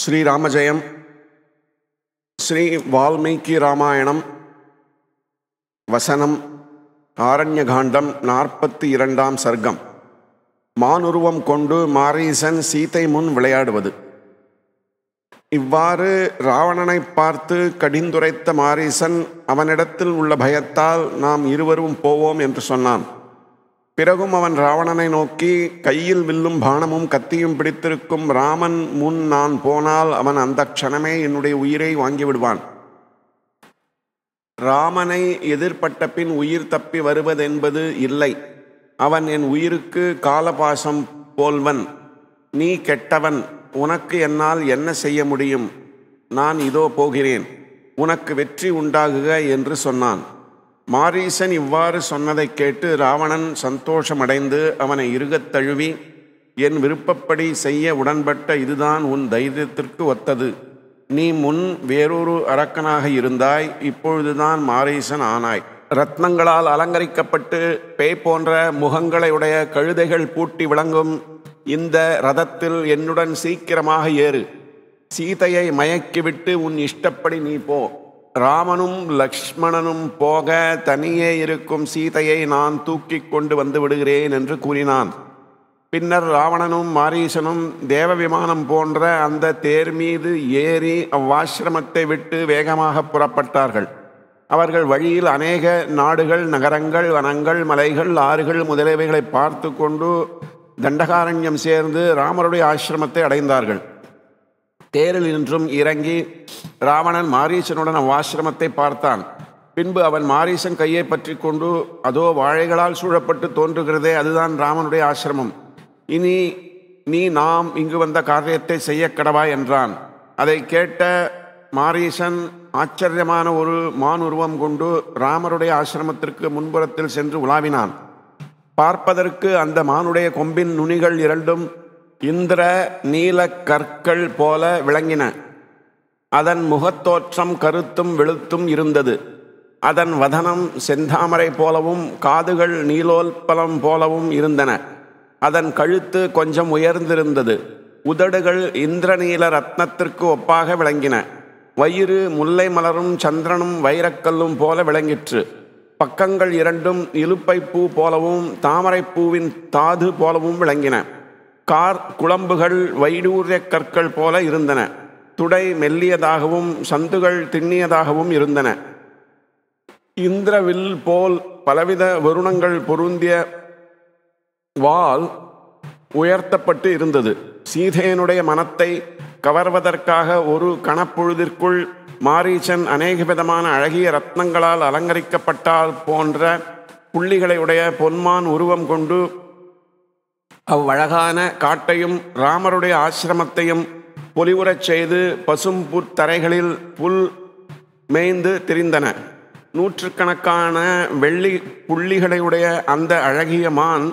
ஸ்ரீராமஜெயம் ஸ்ரீ வால்மீகி ராமாயணம் வசனம் ஆரண்ய காண்டம் நாற்பத்தி இரண்டாம் சர்க்கம் மானுருவம் கொண்டு மாரீசன் சீத்தை முன் விளையாடுவது இவ்வாறு ராவணனை பார்த்து கடிந்துரைத்த மாரீசன் அவனிடத்தில் உள்ள பயத்தால் நாம் இருவரும் போவோம் என்று சொன்னான் பிறகும் அவன் ராவணனை நோக்கி கையில் வில்லும் பானமும் கத்தியும் பிடித்திருக்கும் ராமன் முன் நான் போனால் அவன் அந்த க்ஷணமே என்னுடைய உயிரை வாங்கி விடுவான் ராமனை எதிர்பட்ட பின் உயிர் தப்பி வருவதென்பது இல்லை அவன் என் உயிருக்கு காலபாசம் போல்வன் நீ கெட்டவன் உனக்கு என்னால் என்ன செய்ய முடியும் நான் இதோ போகிறேன் உனக்கு வெற்றி உண்டாகுக என்று சொன்னான் மாரீசன் இவ்வாறு சொன்னதை கேட்டு ராவணன் சந்தோஷமடைந்து அவனை இருகத் தழுவி என் விருப்பப்படி செய்ய உடன்பட்ட இதுதான் உன் தைரியத்திற்கு ஒத்தது நீ முன் வேறொரு அரக்கனாக இருந்தாய் இப்பொழுதுதான் மாரீசன் ஆனாய் ரத்னங்களால் அலங்கரிக்கப்பட்டு பேய் போன்ற முகங்களை உடைய கழுதைகள் பூட்டி விளங்கும் இந்த ரதத்தில் என்னுடன் சீக்கிரமாக ஏறு சீதையை மயக்கிவிட்டு உன் இஷ்டப்படி நீ போ ராமனும் லக்ஷ்மணனும் போக தனியே இருக்கும் சீதையை நான் தூக்கி கொண்டு வந்து விடுகிறேன் என்று கூறினான் பின்னர் ராவணனும் மாரீசனும் தேவ விமானம் போன்ற அந்த தேர் மீது ஏறி அவ்வாசிரமத்தை விட்டு வேகமாக புறப்பட்டார்கள் அவர்கள் வழியில் அநேக நாடுகள் நகரங்கள் வனங்கள் மலைகள் ஆறுகள் முதலியவைகளை பார்த்து கொண்டு தண்டகாரண்யம் சேர்ந்து ராமருடைய ஆசிரமத்தை அடைந்தார்கள் தேரில் நின்றும் இறங்கி ராவணன் மாரீசனுடன் அவ்வாசிரமத்தை பார்த்தான் பின்பு அவன் மாரீசன் கையை பற்றி கொண்டு அதோ வாழைகளால் சூழப்பட்டு தோன்றுகிறதே அதுதான் ராமனுடைய ஆசிரமம் இனி நீ நாம் இங்கு வந்த காரியத்தை செய்ய கடவா என்றான் அதை கேட்ட மாரீசன் ஆச்சரியமான ஒரு மான் உருவம் கொண்டு ராமருடைய ஆசிரமத்திற்கு முன்புறத்தில் சென்று உலாவினான் பார்ப்பதற்கு அந்த மானுடைய கொம்பின் நுனிகள் இரண்டும் இந்திர நீல கற்கள் போல விளங்கின அதன் முகத்தோற்றம் கருத்தும் வெளுத்தும் இருந்தது அதன் வதனம் செந்தாமரை போலவும் காதுகள் நீலோல்பலம் போலவும் இருந்தன அதன் கழுத்து கொஞ்சம் உயர்ந்திருந்தது உதடுகள் இந்திரநீல ரத்னத்திற்கு ஒப்பாக விளங்கின வயிறு முல்லை மலரும் சந்திரனும் வைரக்கல்லும் போல விளங்கிற்று பக்கங்கள் இரண்டும் இழுப்பைப்பூ பூ போலவும் தாமரைப்பூவின் தாது போலவும் விளங்கின கார் குழம்புகள் வைடூரிய கற்கள் போல இருந்தன துடை மெல்லியதாகவும் சந்துகள் திண்ணியதாகவும் இருந்தன இந்திரவில் போல் பலவித வருணங்கள் பொருந்திய வால் உயர்த்தப்பட்டு இருந்தது சீதையனுடைய மனத்தை கவர்வதற்காக ஒரு கணப்பொழுதிற்குள் மாரீச்சன் அநேக விதமான அழகிய ரத்னங்களால் அலங்கரிக்கப்பட்டால் போன்ற புள்ளிகளை உடைய பொன்மான் உருவம் கொண்டு அவ்வழகான காட்டையும் ராமருடைய ஆசிரமத்தையும் பொலிவுறச் செய்து பசும் புத்தரைகளில் புல் மேய்ந்து திரிந்தன நூற்றுக்கணக்கான வெள்ளி புள்ளிகளையுடைய அந்த அழகிய மான்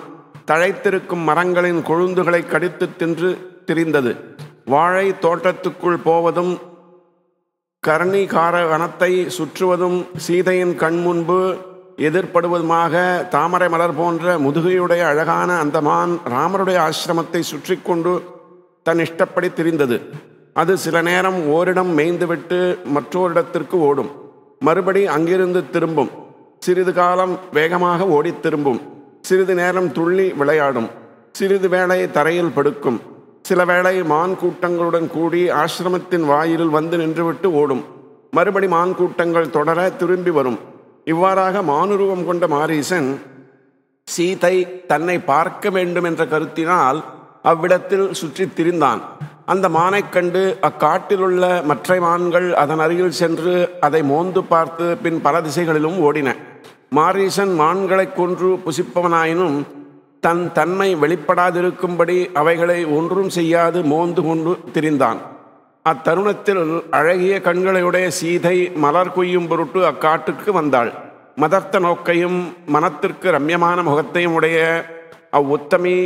தழைத்திருக்கும் மரங்களின் கொழுந்துகளை கடித்து தின்று திரிந்தது வாழை தோட்டத்துக்குள் போவதும் கர்ணிகார வனத்தை சுற்றுவதும் சீதையின் கண் முன்பு எதிர்ப்படுவதுமாக தாமரை மலர் போன்ற முதுகையுடைய அழகான அந்த மான் ராமருடைய ஆசிரமத்தை சுற்றி கொண்டு தன் இஷ்டப்படி திரிந்தது அது சில நேரம் ஓரிடம் மேய்ந்துவிட்டு மற்றோரிடத்திற்கு ஓடும் மறுபடி அங்கிருந்து திரும்பும் சிறிது காலம் வேகமாக ஓடி திரும்பும் சிறிது நேரம் துள்ளி விளையாடும் சிறிது வேளை தரையில் படுக்கும் சில வேளை மான் கூட்டங்களுடன் கூடி ஆசிரமத்தின் வாயிலில் வந்து நின்றுவிட்டு ஓடும் மறுபடி மான் கூட்டங்கள் தொடர திரும்பி வரும் இவ்வாறாக மானுருவம் கொண்ட மாரீசன் சீதை தன்னை பார்க்க வேண்டும் என்ற கருத்தினால் அவ்விடத்தில் சுற்றி திரிந்தான் அந்த மானை கண்டு அக்காட்டில் உள்ள மற்ற மான்கள் அதன் அருகில் சென்று அதை மோந்து பார்த்து பின் பல திசைகளிலும் ஓடின மாரீசன் மான்களை கொன்று புசிப்பவனாயினும் தன் தன்மை வெளிப்படாதிருக்கும்படி அவைகளை ஒன்றும் செய்யாது மோந்து கொண்டு திரிந்தான் அத்தருணத்தில் அழகிய கண்களையுடைய சீதை மலர் கொய்யும் பொருட்டு அக்காட்டுக்கு வந்தாள் மதர்த்த நோக்கையும் மனத்திற்கு ரம்யமான முகத்தையும் உடைய அவ்வுத்தமி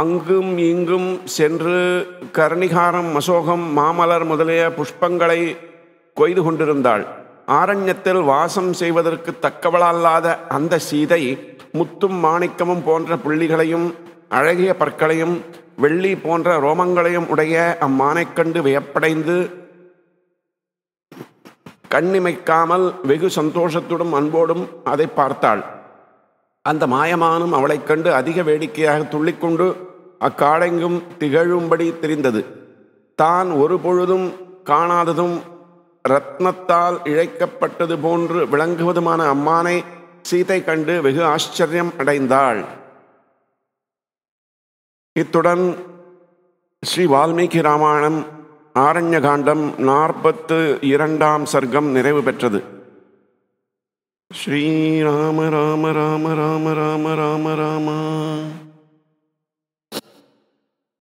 அங்கும் இங்கும் சென்று கர்ணிகாரம் அசோகம் மாமலர் முதலிய புஷ்பங்களை கொய்து கொண்டிருந்தாள் ஆரண்யத்தில் வாசம் செய்வதற்கு தக்கவளல்லாத அந்த சீதை முத்தும் மாணிக்கமும் போன்ற புள்ளிகளையும் அழகிய பற்களையும் வெள்ளி போன்ற ரோமங்களையும் உடைய அம்மானைக் கண்டு வியப்படைந்து கண்ணிமைக்காமல் வெகு சந்தோஷத்துடன் அன்போடும் அதை பார்த்தாள் அந்த மாயமானும் அவளைக் கண்டு அதிக வேடிக்கையாக துள்ளிக்கொண்டு அக்காடெங்கும் திகழும்படி தெரிந்தது தான் ஒரு பொழுதும் காணாததும் ரத்னத்தால் இழைக்கப்பட்டது போன்று விளங்குவதுமான அம்மானை சீதை கண்டு வெகு ஆச்சரியம் அடைந்தாள் இத்துடன் ஸ்ரீ வால்மீகி ராமாயணம் ஆரண்ய காண்டம் நாற்பத்து இரண்டாம் சர்க்கம் நிறைவு பெற்றது ஸ்ரீராம ராம ராம ராம ராம ராம ராமா